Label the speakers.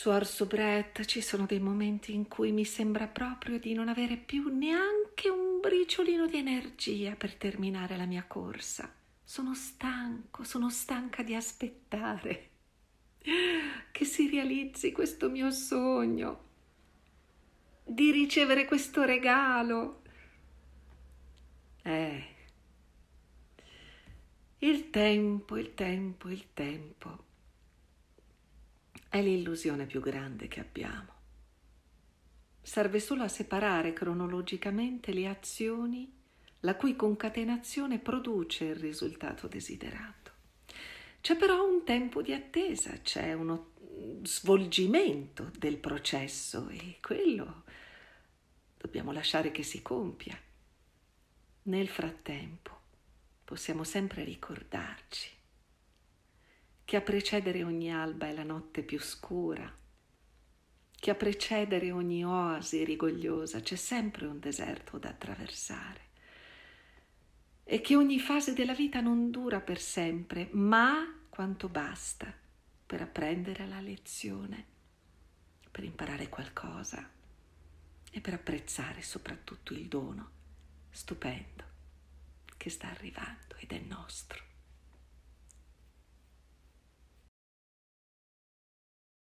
Speaker 1: Suor Arsobret ci sono dei momenti in cui mi sembra proprio di non avere più neanche un briciolino di energia per terminare la mia corsa. Sono stanco, sono stanca di aspettare che si realizzi questo mio sogno, di ricevere questo regalo. Eh, il tempo, il tempo, il tempo. È l'illusione più grande che abbiamo. Serve solo a separare cronologicamente le azioni la cui concatenazione produce il risultato desiderato. C'è però un tempo di attesa, c'è uno svolgimento del processo e quello dobbiamo lasciare che si compia. Nel frattempo possiamo sempre ricordarci che a precedere ogni alba è la notte più scura, che a precedere ogni oasi rigogliosa c'è sempre un deserto da attraversare e che ogni fase della vita non dura per sempre, ma quanto basta per apprendere la lezione, per imparare qualcosa e per apprezzare soprattutto il dono stupendo che sta arrivando ed è nostro.